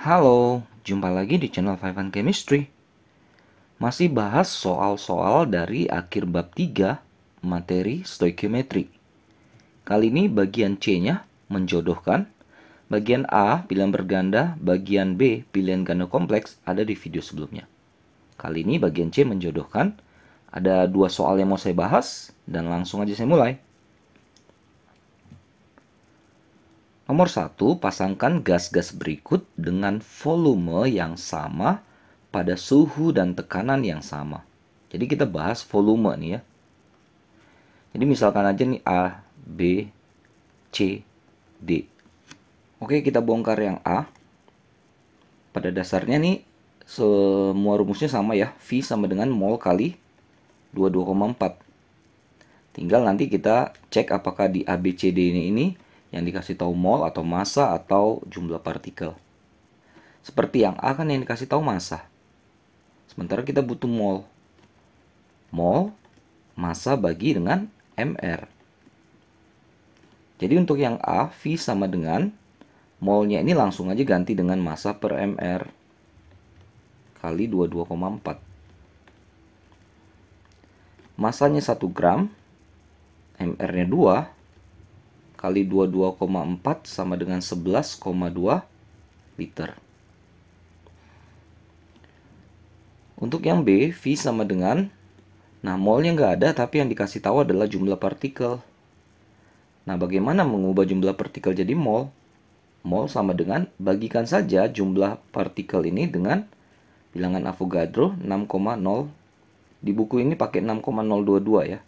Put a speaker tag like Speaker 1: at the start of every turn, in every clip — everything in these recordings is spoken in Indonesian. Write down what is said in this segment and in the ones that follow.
Speaker 1: Halo, jumpa lagi di channel Five and Chemistry. Masih bahas soal-soal dari akhir bab 3 materi stoikiometri. Kali ini bagian C-nya menjodohkan, bagian A pilihan berganda, bagian B pilihan ganda kompleks ada di video sebelumnya. Kali ini bagian C menjodohkan, ada dua soal yang mau saya bahas dan langsung aja saya mulai. Nomor satu, pasangkan gas-gas berikut dengan volume yang sama pada suhu dan tekanan yang sama. Jadi kita bahas volume nih ya. Jadi misalkan aja nih A, B, C, D. Oke, kita bongkar yang A. Pada dasarnya nih semua rumusnya sama ya. V sama dengan mol kali 22,4. Tinggal nanti kita cek apakah di a, b, D ini ini yang dikasih tahu mol atau massa atau jumlah partikel. Seperti yang A kan yang dikasih tahu massa. Sementara kita butuh mol. Mol massa bagi dengan MR. Jadi untuk yang A, V sama dengan molnya ini langsung aja ganti dengan massa per MR kali 22,4 masanya 1 gram, MR-nya 2, kali 22,4 sama dengan 11,2 liter. Untuk yang B, V sama dengan, nah molnya nggak ada tapi yang dikasih tahu adalah jumlah partikel. Nah bagaimana mengubah jumlah partikel jadi mol? Mol sama dengan, bagikan saja jumlah partikel ini dengan bilangan Avogadro 6,0. Di buku ini pakai 6,022 ya.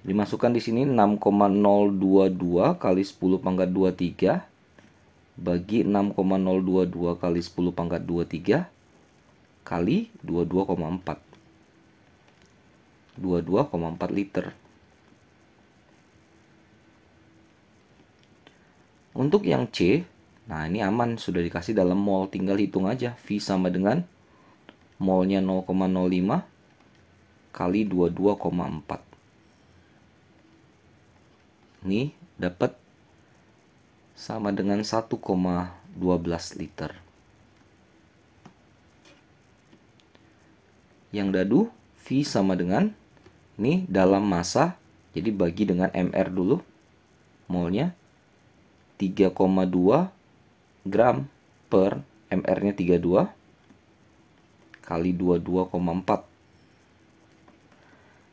Speaker 1: Dimasukkan di sini 6,022 kali 10 pangkat 23 bagi 6,022 kali 10 pangkat 23 kali 22,4. 22,4 liter. Untuk yang C, nah ini aman sudah dikasih dalam mol tinggal hitung aja V sama dengan molnya 0,05 kali 22,4 nih dapat sama dengan 1,12 liter. Yang dadu V sama dengan ini dalam masa jadi bagi dengan MR dulu molnya 3,2 gram per MR-nya 32 kali 22,4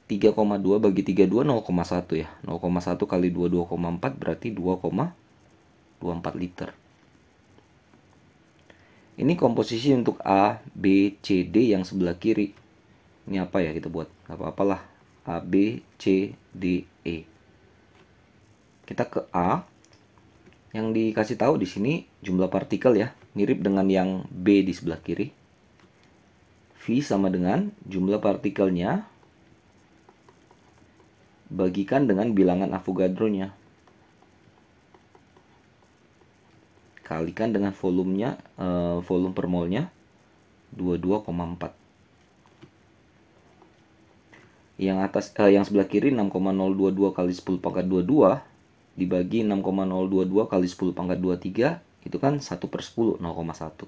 Speaker 1: 3,2 bagi 32 0,1 ya. 0,1 kali 2 2,4 berarti 2,24 liter. Ini komposisi untuk A, B, C, D yang sebelah kiri. Ini apa ya kita buat? Apa-apalah. A, B, C, D, E. Kita ke A. Yang dikasih tahu di sini jumlah partikel ya, mirip dengan yang B di sebelah kiri. V sama dengan jumlah partikelnya Bagikan dengan bilangan Avogadro-nya, Kalikan dengan volumenya, eh, volume per molnya 22,4. Yang atas eh, yang sebelah kiri 6,022 kali 10 pangkat 22 dibagi 6,022 kali 10 pangkat 23 itu kan 1 per 10 0,1.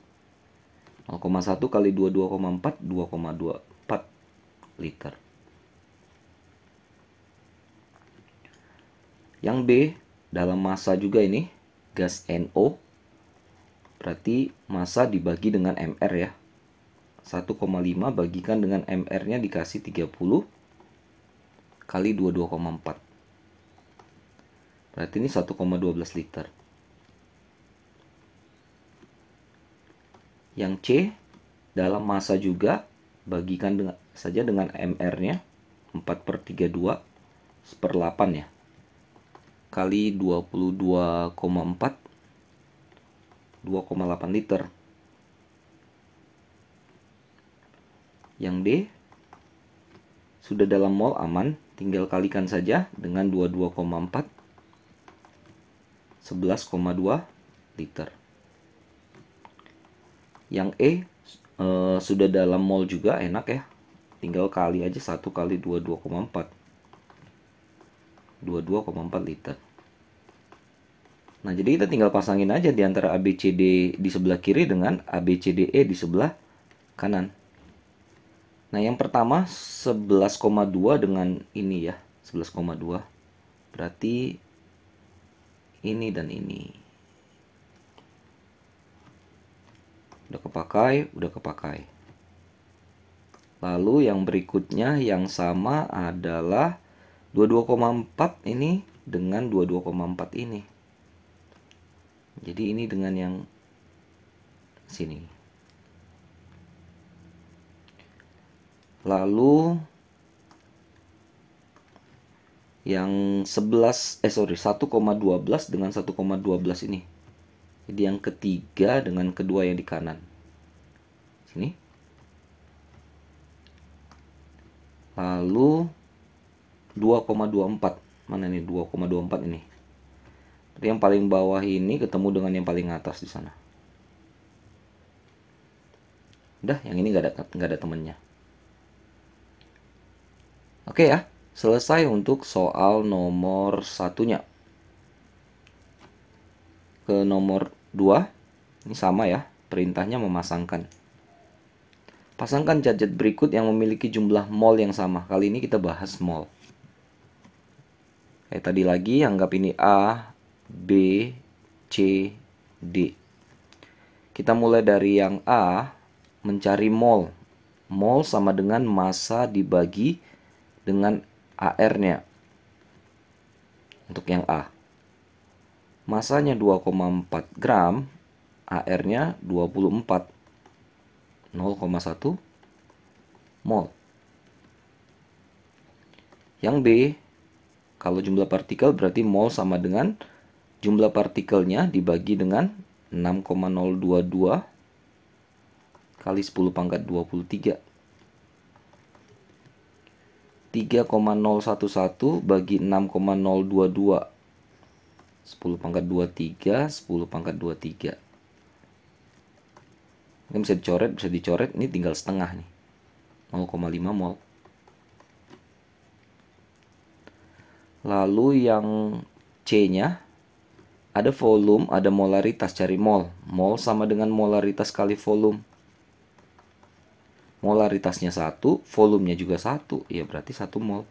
Speaker 1: 0,1 kali 22,4 2,24 liter. Yang B dalam massa juga ini gas NO berarti massa dibagi dengan MR ya. 1,5 bagikan dengan MR-nya dikasih 30 kali 22,4. Berarti ini 1,12 liter. Yang C dalam massa juga bagikan dengan, saja dengan MR-nya 4 per 32 1 per 8 ya kali 22,4 2,8 liter. Yang D sudah dalam mol aman, tinggal kalikan saja dengan 22,4 11,2 liter. Yang E e, sudah dalam mol juga enak ya. Tinggal kali aja 1 kali 22,4. 22,4 liter. Nah, jadi kita tinggal pasangin aja di antara ABCD di sebelah kiri dengan ABCDE di sebelah kanan. Nah, yang pertama 11,2 dengan ini ya, 11,2. Berarti ini dan ini. Udah kepakai, udah kepakai. Lalu yang berikutnya yang sama adalah 22,4 ini dengan 22,4 ini. Jadi ini dengan yang sini. Lalu yang 11 eh sorry 1,12 dengan 1,12 ini. Jadi yang ketiga dengan kedua yang di kanan. Sini. Lalu 2,24 mana ini 2,24 ini Jadi yang paling bawah ini ketemu dengan yang paling atas di sana udah yang ini nggak ada nggak ada temennya oke ya selesai untuk soal nomor satunya ke nomor 2 ini sama ya perintahnya memasangkan pasangkan jajet berikut yang memiliki jumlah mol yang sama kali ini kita bahas mol Kayak eh, tadi lagi anggap ini A, B, C, D. Kita mulai dari yang A, mencari mol. Mol sama dengan masa dibagi dengan AR-nya. Untuk yang A. Masanya 2,4 gram, AR-nya 24. 0,1 mol. Yang B, kalau jumlah partikel berarti mol sama dengan jumlah partikelnya dibagi dengan 6,022 kali 10 pangkat 23. 3,011 bagi 6,022 10 pangkat 23 10 pangkat 23 ini bisa dicoret bisa dicoret ini tinggal setengah nih 0,5 mol Lalu yang C-nya ada volume, ada molaritas. Cari mol. Mol sama dengan molaritas kali volume. Molaritasnya satu, volumenya juga satu. Ya berarti satu mol.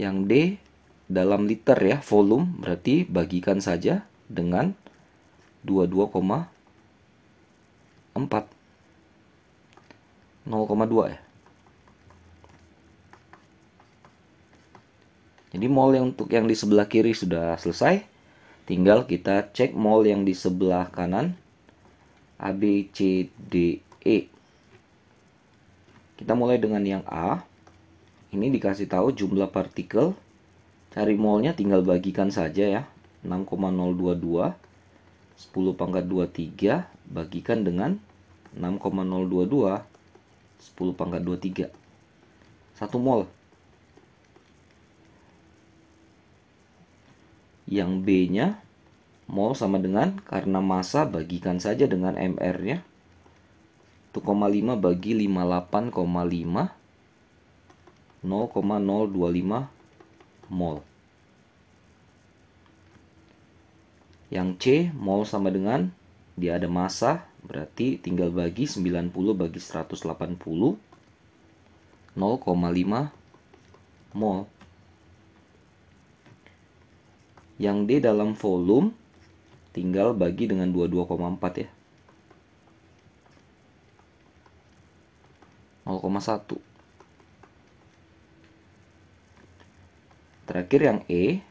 Speaker 1: Yang D dalam liter ya, volume berarti bagikan saja dengan 22,4. 0,2 ya. Jadi mall yang untuk yang di sebelah kiri sudah selesai. Tinggal kita cek mall yang di sebelah kanan. A, B, C, D, E. Kita mulai dengan yang A. Ini dikasih tahu jumlah partikel. Cari molnya tinggal bagikan saja ya. 6,022 10 pangkat 23 bagikan dengan 6,022 10 pangkat 23. 1 mol yang B-nya mol sama dengan karena massa bagikan saja dengan MR-nya. 2,5 bagi 58,5 0,025 mol. Yang C mol sama dengan dia ada massa berarti tinggal bagi 90 bagi 180 0,5 mol yang D dalam volume tinggal bagi dengan 22,4 ya. 0,1. Terakhir yang E.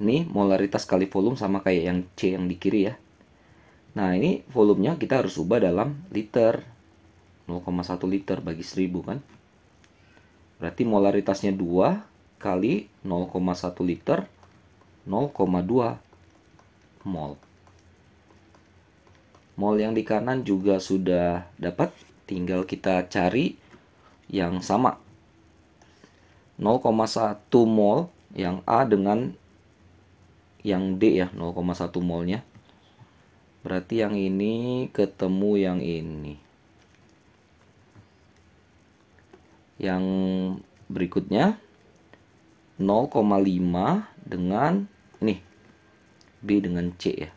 Speaker 1: Ini molaritas kali volume sama kayak yang C yang di kiri ya. Nah, ini volumenya kita harus ubah dalam liter. 0,1 liter bagi 1000 kan. Berarti molaritasnya 2 kali 0,1 liter 0,2 mol. Mol yang di kanan juga sudah dapat, tinggal kita cari yang sama. 0,1 mol yang A dengan yang D ya, 0,1 molnya. Berarti yang ini ketemu yang ini. Yang berikutnya 0,5 dengan nih B dengan C ya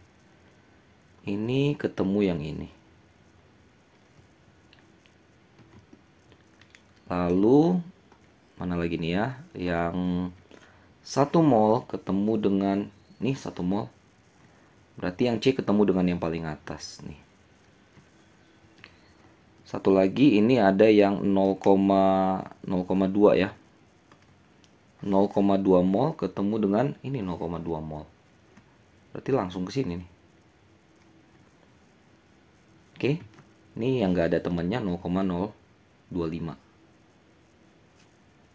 Speaker 1: ini ketemu yang ini lalu mana lagi nih ya yang satu mol ketemu dengan nih satu mol berarti yang C ketemu dengan yang paling atas nih satu lagi ini ada yang 0,02 ya 0,2 mol ketemu dengan ini 0,2 mol. Berarti langsung ke sini nih. Oke. Ini yang enggak ada temennya 0,025.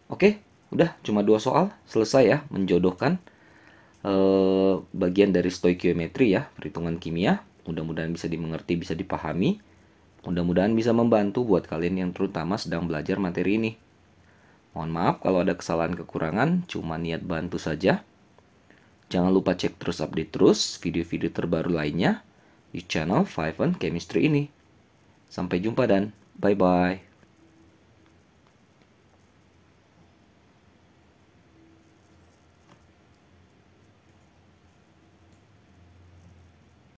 Speaker 1: Oke, udah cuma dua soal selesai ya menjodohkan eh, bagian dari stoikiometri ya, perhitungan kimia. Mudah-mudahan bisa dimengerti, bisa dipahami. Mudah-mudahan bisa membantu buat kalian yang terutama sedang belajar materi ini. Mohon maaf kalau ada kesalahan kekurangan, cuma niat bantu saja. Jangan lupa cek terus update terus video-video terbaru lainnya di channel Five on Chemistry ini. Sampai jumpa dan bye-bye.